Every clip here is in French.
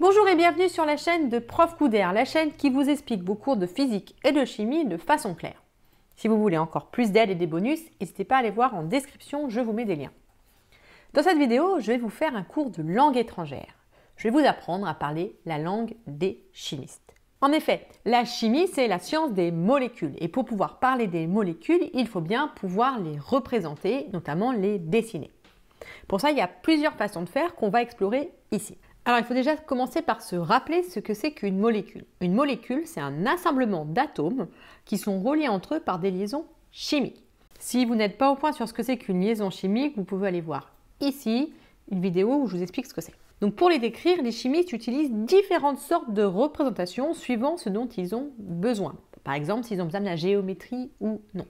Bonjour et bienvenue sur la chaîne de Prof Couder, la chaîne qui vous explique vos cours de physique et de chimie de façon claire. Si vous voulez encore plus d'aide et des bonus, n'hésitez pas à aller voir en description, je vous mets des liens. Dans cette vidéo, je vais vous faire un cours de langue étrangère. Je vais vous apprendre à parler la langue des chimistes. En effet, la chimie, c'est la science des molécules. Et pour pouvoir parler des molécules, il faut bien pouvoir les représenter, notamment les dessiner. Pour ça, il y a plusieurs façons de faire qu'on va explorer ici. Alors il faut déjà commencer par se rappeler ce que c'est qu'une molécule. Une molécule, c'est un assemblement d'atomes qui sont reliés entre eux par des liaisons chimiques. Si vous n'êtes pas au point sur ce que c'est qu'une liaison chimique, vous pouvez aller voir ici une vidéo où je vous explique ce que c'est. Donc pour les décrire, les chimistes utilisent différentes sortes de représentations suivant ce dont ils ont besoin. Par exemple, s'ils ont besoin de la géométrie ou non.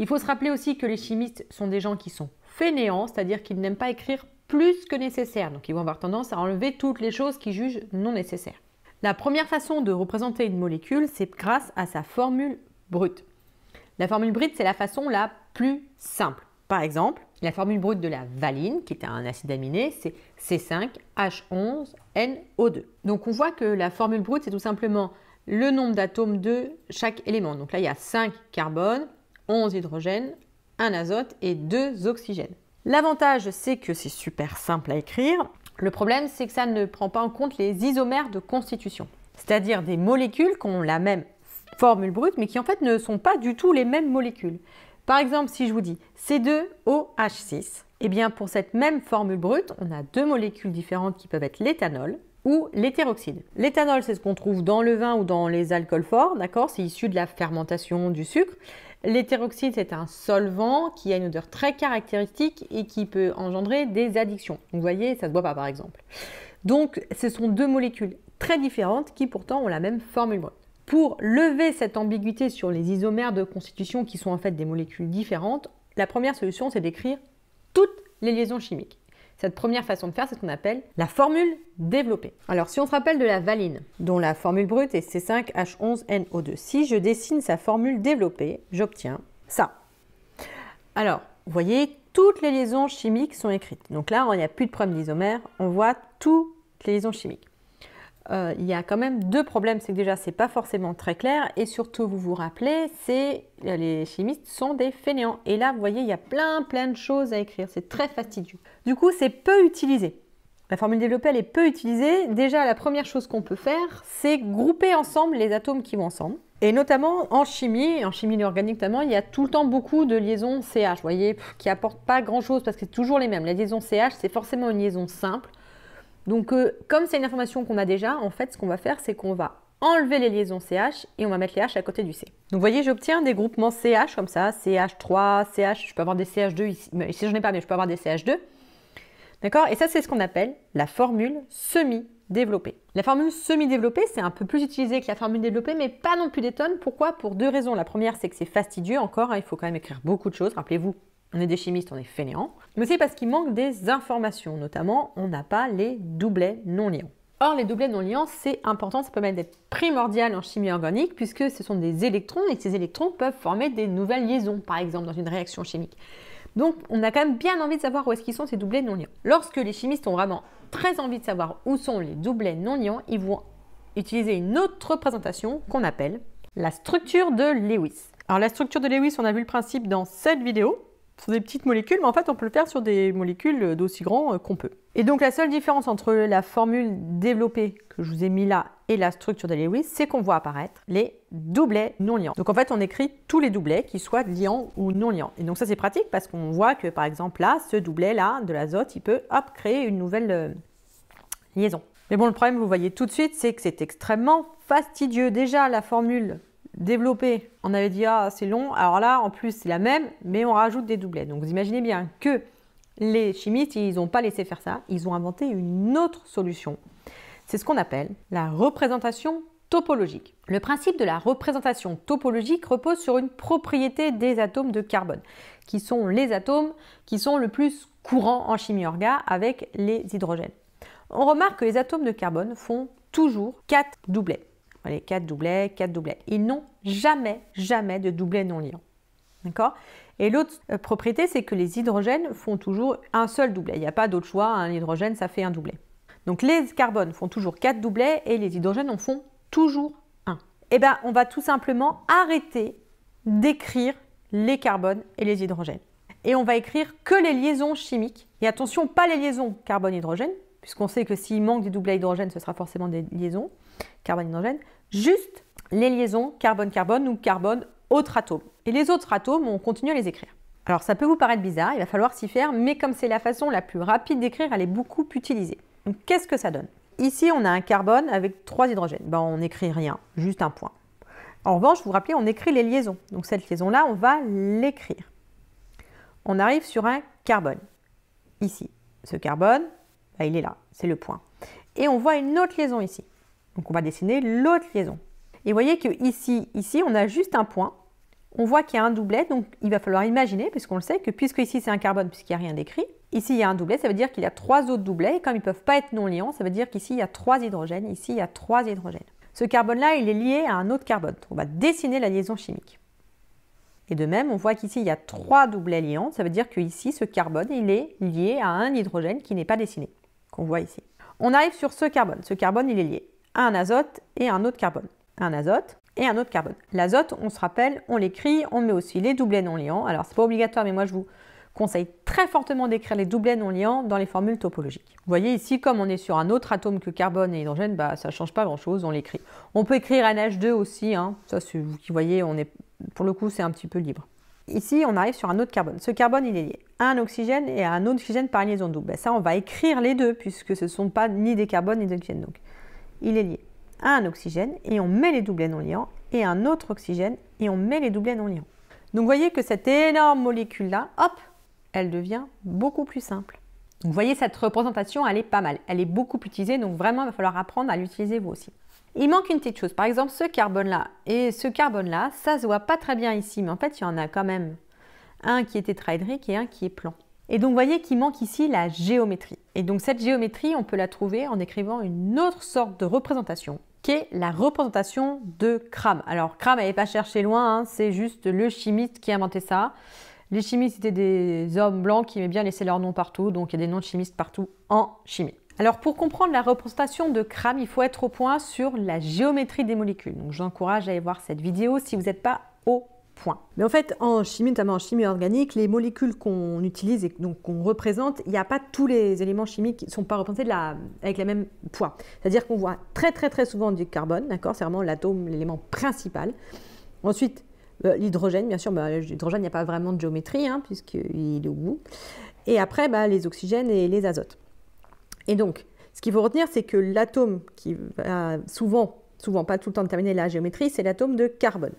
Il faut se rappeler aussi que les chimistes sont des gens qui sont fainéants, c'est-à-dire qu'ils n'aiment pas écrire plus que nécessaire. Donc ils vont avoir tendance à enlever toutes les choses qu'ils jugent non nécessaires. La première façon de représenter une molécule, c'est grâce à sa formule brute. La formule brute, c'est la façon la plus simple. Par exemple, la formule brute de la valine, qui est un acide aminé, c'est C5H11NO2. Donc on voit que la formule brute, c'est tout simplement le nombre d'atomes de chaque élément. Donc là, il y a 5 carbones, 11 hydrogènes, 1 azote et 2 oxygènes. L'avantage, c'est que c'est super simple à écrire. Le problème, c'est que ça ne prend pas en compte les isomères de constitution, c'est-à-dire des molécules qui ont la même formule brute, mais qui en fait ne sont pas du tout les mêmes molécules. Par exemple, si je vous dis C2OH6, eh bien pour cette même formule brute, on a deux molécules différentes qui peuvent être l'éthanol ou l'hétéroxyde. L'éthanol, c'est ce qu'on trouve dans le vin ou dans les alcools forts, d'accord C'est issu de la fermentation du sucre. L'hétéroxyde, c'est un solvant qui a une odeur très caractéristique et qui peut engendrer des addictions. vous voyez, ça ne se boit pas par exemple. Donc, ce sont deux molécules très différentes qui pourtant ont la même formule brute. Pour lever cette ambiguïté sur les isomères de constitution qui sont en fait des molécules différentes, la première solution, c'est d'écrire toutes les liaisons chimiques. Cette première façon de faire, c'est ce qu'on appelle la formule développée. Alors si on se rappelle de la valine, dont la formule brute est C5H11NO2, si je dessine sa formule développée, j'obtiens ça. Alors, vous voyez, toutes les liaisons chimiques sont écrites. Donc là, il n'y a plus de problème d'isomère, on voit toutes les liaisons chimiques. Euh, il y a quand même deux problèmes. C'est que déjà, c'est pas forcément très clair. Et surtout, vous vous rappelez, euh, les chimistes sont des fainéants. Et là, vous voyez, il y a plein, plein de choses à écrire. C'est très fastidieux. Du coup, c'est peu utilisé. La formule développée, elle est peu utilisée. Déjà, la première chose qu'on peut faire, c'est grouper ensemble les atomes qui vont ensemble. Et notamment en chimie, en chimie organique notamment, il y a tout le temps beaucoup de liaisons CH, vous voyez, qui apportent pas grand-chose parce que c'est toujours les mêmes. La liaison CH, c'est forcément une liaison simple donc, euh, comme c'est une information qu'on a déjà, en fait, ce qu'on va faire, c'est qu'on va enlever les liaisons CH et on va mettre les H à côté du C. Donc, vous voyez, j'obtiens des groupements CH comme ça, CH3, CH, je peux avoir des CH2 ici, ici n'en ai pas, mais je peux avoir des CH2. D'accord Et ça, c'est ce qu'on appelle la formule semi-développée. La formule semi-développée, c'est un peu plus utilisé que la formule développée, mais pas non plus des tonnes. Pourquoi Pour deux raisons. La première, c'est que c'est fastidieux encore, hein, il faut quand même écrire beaucoup de choses. Rappelez-vous, on est des chimistes, on est fainéants, mais c'est parce qu'il manque des informations, notamment on n'a pas les doublets non liants. Or, les doublets non liants, c'est important, ça peut même être primordial en chimie organique, puisque ce sont des électrons et ces électrons peuvent former des nouvelles liaisons, par exemple, dans une réaction chimique. Donc, on a quand même bien envie de savoir où est-ce qu'ils sont ces doublets non liants. Lorsque les chimistes ont vraiment très envie de savoir où sont les doublets non liants, ils vont utiliser une autre représentation qu'on appelle la structure de Lewis. Alors, la structure de Lewis, on a vu le principe dans cette vidéo, sur des petites molécules, mais en fait on peut le faire sur des molécules d'aussi grand euh, qu'on peut. Et donc la seule différence entre la formule développée que je vous ai mis là et la structure de Lewis, c'est qu'on voit apparaître les doublets non liants. Donc en fait on écrit tous les doublets qui soient liants ou non liants. Et donc ça c'est pratique parce qu'on voit que par exemple là, ce doublet là de l'azote, il peut hop créer une nouvelle euh, liaison. Mais bon le problème vous voyez tout de suite c'est que c'est extrêmement fastidieux. Déjà la formule Développer, on avait dit ah c'est long, alors là en plus c'est la même, mais on rajoute des doublets. Donc vous imaginez bien que les chimistes, ils n'ont pas laissé faire ça, ils ont inventé une autre solution. C'est ce qu'on appelle la représentation topologique. Le principe de la représentation topologique repose sur une propriété des atomes de carbone, qui sont les atomes qui sont le plus courants en chimie orga avec les hydrogènes. On remarque que les atomes de carbone font toujours quatre doublets. Allez, 4 doublets, 4 doublets. Ils n'ont jamais, jamais de doublets non liants. D'accord Et l'autre euh, propriété, c'est que les hydrogènes font toujours un seul doublet. Il n'y a pas d'autre choix, un hein. hydrogène, ça fait un doublet. Donc les carbones font toujours 4 doublets et les hydrogènes en font toujours un. Eh bien, on va tout simplement arrêter d'écrire les carbones et les hydrogènes. Et on va écrire que les liaisons chimiques. Et attention, pas les liaisons carbone-hydrogène, puisqu'on sait que s'il manque des doublets hydrogène, ce sera forcément des liaisons carbone hydrogène, juste les liaisons carbone-carbone ou carbone autre atome. Et les autres atomes, on continue à les écrire. Alors ça peut vous paraître bizarre, il va falloir s'y faire, mais comme c'est la façon la plus rapide d'écrire, elle est beaucoup utilisée. Donc qu'est-ce que ça donne Ici, on a un carbone avec trois hydrogènes. Ben, on n'écrit rien, juste un point. En revanche, vous vous rappelez, on écrit les liaisons. Donc cette liaison-là, on va l'écrire. On arrive sur un carbone. Ici, ce carbone, ben, il est là, c'est le point. Et on voit une autre liaison ici. Donc on va dessiner l'autre liaison. Et vous voyez que ici, ici, on a juste un point. On voit qu'il y a un doublet, donc il va falloir imaginer, puisqu'on le sait, que puisque ici c'est un carbone, puisqu'il n'y a rien d'écrit, ici il y a un doublet, ça veut dire qu'il y a trois autres doublets, et comme ils ne peuvent pas être non liants, ça veut dire qu'ici il y a trois hydrogènes, ici il y a trois hydrogènes. Ce carbone-là, il est lié à un autre carbone. on va dessiner la liaison chimique. Et de même, on voit qu'ici, il y a trois doublets liants. Ça veut dire qu'ici, ce carbone, il est lié à un hydrogène qui n'est pas dessiné, qu'on voit ici. On arrive sur ce carbone. Ce carbone, il est lié un azote et un autre carbone. Un azote et un autre carbone. L'azote, on se rappelle, on l'écrit, on met aussi les doublets non liants. Alors, c'est pas obligatoire, mais moi, je vous conseille très fortement d'écrire les doublets non liants dans les formules topologiques. Vous voyez ici, comme on est sur un autre atome que carbone et hydrogène, bah, ça ne change pas grand-chose, on l'écrit. On peut écrire NH2 aussi, hein. ça c'est vous qui voyez, on est, pour le coup c'est un petit peu libre. Ici, on arrive sur un autre carbone. Ce carbone, il est lié à un oxygène et à un autre oxygène par liaison double. Bah, ça, on va écrire les deux, puisque ce ne sont pas ni des carbones ni des oxygènes. Donc, il est lié à un oxygène et on met les doublets non liants et un autre oxygène et on met les doublets non liants. Donc vous voyez que cette énorme molécule-là, hop, elle devient beaucoup plus simple. Donc vous voyez, cette représentation, elle est pas mal. Elle est beaucoup utilisée, donc vraiment, il va falloir apprendre à l'utiliser vous aussi. Il manque une petite chose. Par exemple, ce carbone-là et ce carbone-là, ça se voit pas très bien ici, mais en fait, il y en a quand même un qui est tétraédrique et un qui est plan. Et donc, vous voyez qu'il manque ici la géométrie. Et donc, cette géométrie, on peut la trouver en écrivant une autre sorte de représentation, qui est la représentation de Cram. Alors, Cram n'avait pas cherché loin, hein, c'est juste le chimiste qui a inventé ça. Les chimistes étaient des hommes blancs qui aimaient bien laisser leur nom partout, donc il y a des noms de chimistes partout en chimie. Alors pour comprendre la représentation de Cram, il faut être au point sur la géométrie des molécules. Donc j'encourage à aller voir cette vidéo si vous n'êtes pas au mais en fait, en chimie, notamment en chimie organique, les molécules qu'on utilise et donc qu'on représente, il n'y a pas tous les éléments chimiques qui ne sont pas représentés la, avec le même poids. C'est-à-dire qu'on voit très très très souvent du carbone, C'est vraiment l'atome, l'élément principal. Ensuite, euh, l'hydrogène, bien sûr, bah, l'hydrogène, il n'y a pas vraiment de géométrie, hein, puisqu'il est au bout. Et après, bah, les oxygènes et les azotes. Et donc, ce qu'il faut retenir, c'est que l'atome qui va souvent, souvent pas tout le temps terminer la géométrie, c'est l'atome de carbone.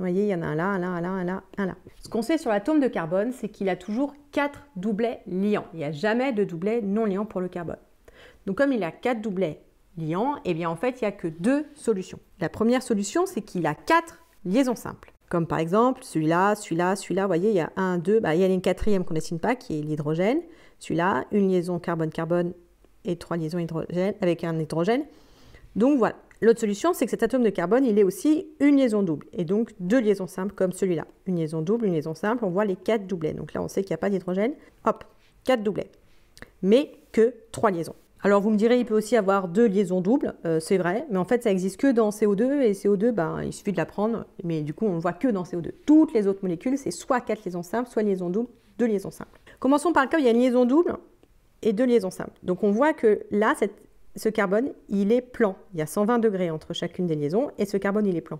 Vous voyez, il y en a un là, un là, un là, un là, un là. Ce qu'on sait sur l'atome de carbone, c'est qu'il a toujours quatre doublets liants. Il n'y a jamais de doublet non liant pour le carbone. Donc comme il a quatre doublets liants, eh bien en fait, il n'y a que deux solutions. La première solution, c'est qu'il a quatre liaisons simples. Comme par exemple celui-là, celui-là, celui-là, vous voyez, il y a un, deux, bah, il y a une quatrième qu'on ne dessine pas qui est l'hydrogène. Celui-là, une liaison carbone-carbone et trois liaisons hydrogène avec un hydrogène. Donc voilà, L'autre solution, c'est que cet atome de carbone, il est aussi une liaison double, et donc deux liaisons simples comme celui-là. Une liaison double, une liaison simple, on voit les quatre doublets. Donc là, on sait qu'il n'y a pas d'hydrogène. Hop, quatre doublets. Mais que trois liaisons. Alors vous me direz, il peut aussi avoir deux liaisons doubles, euh, c'est vrai, mais en fait ça n'existe que dans CO2 et CO2, ben, il suffit de la prendre, mais du coup on ne voit que dans CO2. Toutes les autres molécules, c'est soit quatre liaisons simples, soit liaison double, deux liaisons simples. Commençons par le cas où il y a une liaison double et deux liaisons simples. Donc on voit que là, cette ce carbone, il est plan. Il y a 120 degrés entre chacune des liaisons et ce carbone, il est plan.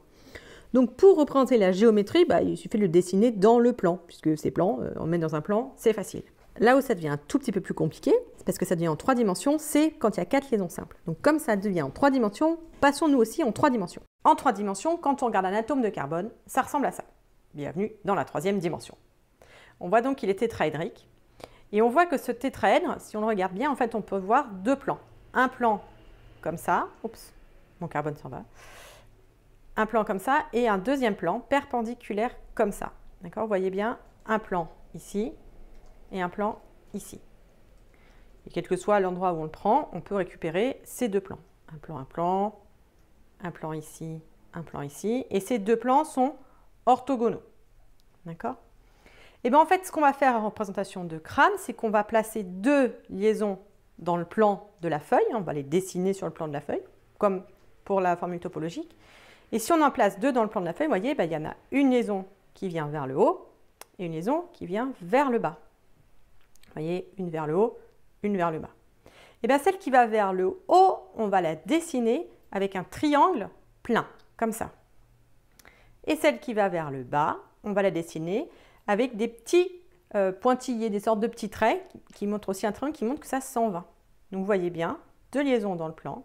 Donc pour représenter la géométrie, bah, il suffit de le dessiner dans le plan, puisque c'est plan, euh, on le met dans un plan, c'est facile. Là où ça devient un tout petit peu plus compliqué, parce que ça devient en trois dimensions, c'est quand il y a quatre liaisons simples. Donc comme ça devient en trois dimensions, passons nous aussi en trois dimensions. En trois dimensions, quand on regarde un atome de carbone, ça ressemble à ça. Bienvenue dans la troisième dimension. On voit donc qu'il est tétraédrique, et on voit que ce tétraèdre, si on le regarde bien, en fait on peut voir deux plans un plan comme ça. Oups, mon carbone s'en va. Un plan comme ça et un deuxième plan perpendiculaire comme ça. D'accord Vous voyez bien un plan ici et un plan ici. Et quel que soit l'endroit où on le prend, on peut récupérer ces deux plans. Un plan, un plan, un plan ici, un plan ici. Et ces deux plans sont orthogonaux. D'accord Et eh bien en fait, ce qu'on va faire en représentation de crâne, c'est qu'on va placer deux liaisons dans le plan de la feuille, on va les dessiner sur le plan de la feuille, comme pour la formule topologique. Et si on en place deux dans le plan de la feuille, vous voyez, ben, il y en a une liaison qui vient vers le haut et une liaison qui vient vers le bas. Vous voyez, une vers le haut, une vers le bas. Et bien celle qui va vers le haut, on va la dessiner avec un triangle plein, comme ça. Et celle qui va vers le bas, on va la dessiner avec des petits euh, pointillé des sortes de petits traits qui montrent aussi un triangle qui montre que ça s'en va. Donc vous voyez bien, deux liaisons dans le plan,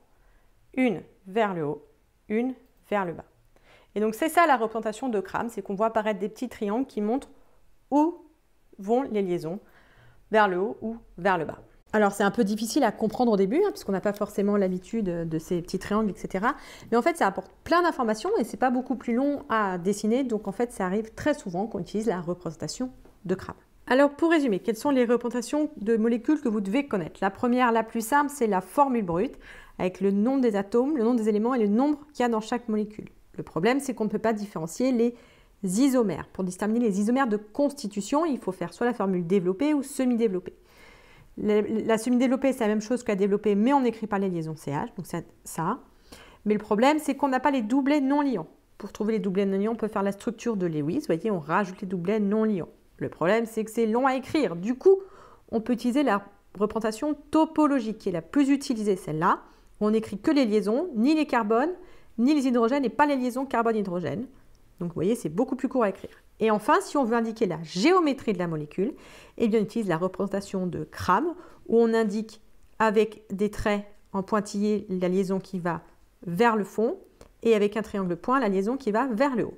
une vers le haut, une vers le bas. Et donc c'est ça la représentation de Cram, c'est qu'on voit apparaître des petits triangles qui montrent où vont les liaisons, vers le haut ou vers le bas. Alors c'est un peu difficile à comprendre au début, hein, puisqu'on n'a pas forcément l'habitude de ces petits triangles, etc. Mais en fait, ça apporte plein d'informations et c'est pas beaucoup plus long à dessiner. Donc en fait, ça arrive très souvent qu'on utilise la représentation de crabe. Alors pour résumer, quelles sont les représentations de molécules que vous devez connaître La première, la plus simple, c'est la formule brute avec le nombre des atomes, le nom des éléments et le nombre qu'il y a dans chaque molécule. Le problème, c'est qu'on ne peut pas différencier les isomères. Pour déterminer les isomères de constitution, il faut faire soit la formule développée ou semi-développée. La, semi-développée, c'est la même chose qu'à développer, développée, mais on n'écrit pas les liaisons CH, donc c'est ça. Mais le problème, c'est qu'on n'a pas les doublets non liants. Pour trouver les doublets non liants, on peut faire la structure de Lewis. Vous voyez, on rajoute les doublets non liants. Le problème, c'est que c'est long à écrire. Du coup, on peut utiliser la représentation topologique, qui est la plus utilisée, celle-là, où on n'écrit que les liaisons, ni les carbones, ni les hydrogènes, et pas les liaisons carbone-hydrogène. Donc vous voyez, c'est beaucoup plus court à écrire. Et enfin, si on veut indiquer la géométrie de la molécule, eh bien, on utilise la représentation de Cram, où on indique avec des traits en pointillés la liaison qui va vers le fond, et avec un triangle point, la liaison qui va vers le haut.